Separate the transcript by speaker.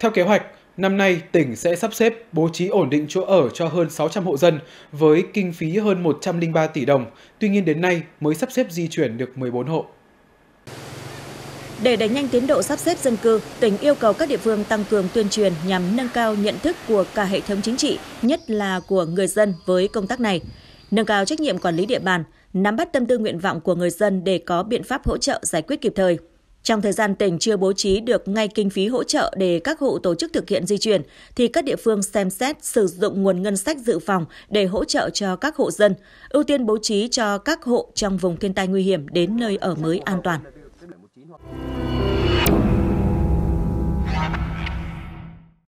Speaker 1: Theo kế hoạch, năm nay tỉnh sẽ sắp xếp bố trí ổn định chỗ ở cho hơn 600 hộ dân với kinh phí hơn 103 tỷ đồng. Tuy nhiên đến nay mới sắp xếp di chuyển được 14 hộ.
Speaker 2: Để đẩy nhanh tiến độ sắp xếp dân cư, tỉnh yêu cầu các địa phương tăng cường tuyên truyền nhằm nâng cao nhận thức của cả hệ thống chính trị, nhất là của người dân với công tác này. Nâng cao trách nhiệm quản lý địa bàn, nắm bắt tâm tư nguyện vọng của người dân để có biện pháp hỗ trợ giải quyết kịp thời. Trong thời gian tỉnh chưa bố trí được ngay kinh phí hỗ trợ để các hộ tổ chức thực hiện di chuyển, thì các địa phương xem xét sử dụng nguồn ngân sách dự phòng để hỗ trợ cho các hộ dân, ưu tiên bố trí cho các hộ trong vùng thiên tai nguy hiểm đến nơi ở mới an toàn.